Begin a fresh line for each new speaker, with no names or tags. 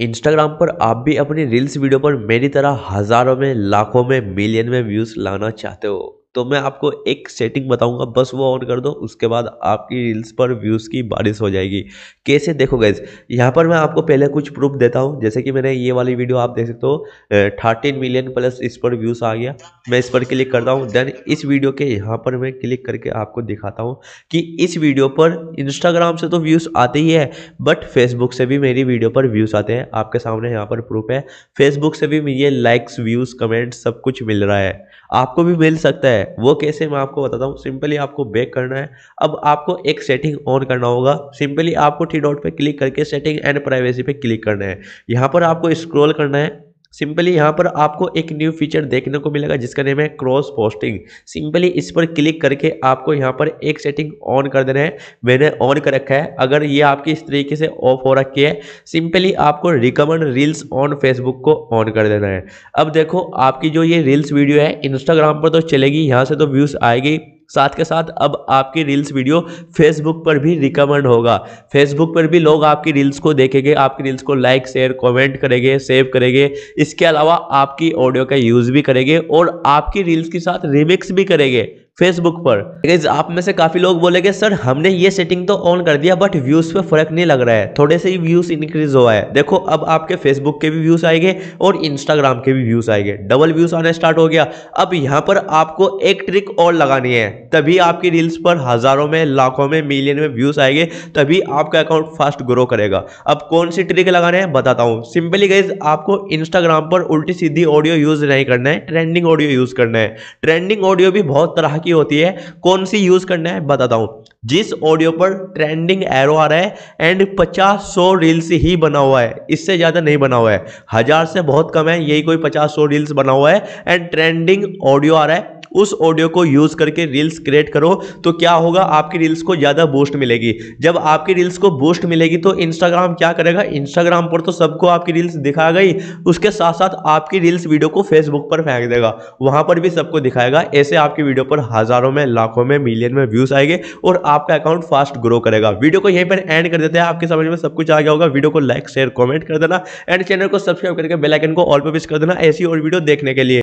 Instagram पर आप भी अपनी रील्स वीडियो पर मेरी तरह हज़ारों में लाखों में मिलियन में व्यूज़ लाना चाहते हो तो मैं आपको एक सेटिंग बताऊंगा बस वो ऑन कर दो उसके बाद आपकी रील्स पर व्यूज़ की बारिश हो जाएगी कैसे देखो गैस यहाँ पर मैं आपको पहले कुछ प्रूफ देता हूँ जैसे कि मैंने ये वाली वीडियो आप देख सकते हो थर्टीन मिलियन प्लस इस पर व्यूज़ आ गया मैं इस पर क्लिक करता हूँ देन इस वीडियो के यहाँ पर मैं क्लिक करके आपको दिखाता हूँ कि इस वीडियो पर इंस्टाग्राम से तो व्यूज़ आते ही है बट फेसबुक से भी मेरी वीडियो पर व्यूज़ आते हैं आपके सामने यहाँ पर प्रूफ है फेसबुक से भी मुझे लाइक्स व्यूज़ कमेंट्स सब कुछ मिल रहा है आपको भी मिल सकता है वो कैसे मैं आपको बताता हूँ सिंपली आपको बैक करना है अब आपको एक सेटिंग ऑन करना होगा सिंपली आपको थ्री डॉट पे क्लिक करके सेटिंग एंड प्राइवेसी पे क्लिक करना है यहाँ पर आपको स्क्रॉल करना है सिंपली यहाँ पर आपको एक न्यू फीचर देखने को मिलेगा जिसका नेम है क्रॉस पोस्टिंग सिंपली इस पर क्लिक करके आपको यहाँ पर एक सेटिंग ऑन कर देना है मैंने ऑन कर रखा है अगर ये आपकी इस तरीके से ऑफ हो रखी है सिंपली आपको रिकमेंड रील्स ऑन फेसबुक को ऑन कर देना है अब देखो आपकी जो ये रील्स वीडियो है इंस्टाग्राम पर तो चलेगी यहाँ से तो व्यूज़ आएगी साथ के साथ अब आपकी रील्स वीडियो फेसबुक पर भी रिकमेंड होगा फेसबुक पर भी लोग आपकी रील्स को देखेंगे आपकी रील्स को लाइक शेयर कमेंट करेंगे सेव करेंगे इसके अलावा आपकी ऑडियो का यूज़ भी करेंगे और आपकी रील्स के साथ रिमिक्स भी करेंगे फेसबुक पर आप में से काफी लोग बोलेगे सर हमने ये सेटिंग तो ऑन कर दिया बट व्यूज पे फर्क नहीं लग रहा है थोड़े से ही व्यूज इंक्रीज हुआ है देखो अब आपके फेसबुक के भी व्यूज आएंगे और इंस्टाग्राम के भी व्यूज आएंगे डबल व्यूज आना स्टार्ट हो गया अब यहाँ पर आपको एक ट्रिक और लगानी है तभी आपकी रील्स पर हजारों में लाखों में मिलियन में व्यूज आएंगे तभी आपका अकाउंट फास्ट ग्रो करेगा अब कौन सी ट्रिक लगाना है बताता हूँ सिंपली गाइज आपको इंस्टाग्राम पर उल्टी सीधी ऑडियो यूज नहीं करना है ट्रेंडिंग ऑडियो यूज करना है ट्रेंडिंग ऑडियो भी बहुत तरह की की होती है कौन सी यूज करना है बताता हूं जिस ऑडियो पर ट्रेंडिंग एरो आ रहा है एंड 50 सौ रील्स ही बना हुआ है इससे ज़्यादा नहीं बना हुआ है हज़ार से बहुत कम है यही कोई 50 सौ रील्स बना हुआ है एंड ट्रेंडिंग ऑडियो आ रहा है उस ऑडियो को यूज़ करके रील्स क्रिएट करो तो क्या होगा आपकी रील्स को ज़्यादा बूस्ट मिलेगी जब आपकी रील्स को बूस्ट मिलेगी तो इंस्टाग्राम क्या करेगा इंस्टाग्राम पर तो सबको आपकी रील्स दिखा गई उसके साथ साथ आपकी रील्स वीडियो को फेसबुक पर फेंक देगा वहां पर भी सबको दिखाएगा ऐसे आपकी वीडियो पर हज़ारों में लाखों में मिलियन में व्यूज़ आएंगे और आपका अकाउंट फास्ट ग्रो करेगा वीडियो को यहीं पर एंड कर देते हैं आपके समझ में सब कुछ आ गया होगा वीडियो को लाइक शेयर कॉमेंट कर देना एंड चैनल को सब्सक्राइब करके बेलाइकन को ऑल पर प्रेस कर देना ऐसी और वीडियो देखने के लिए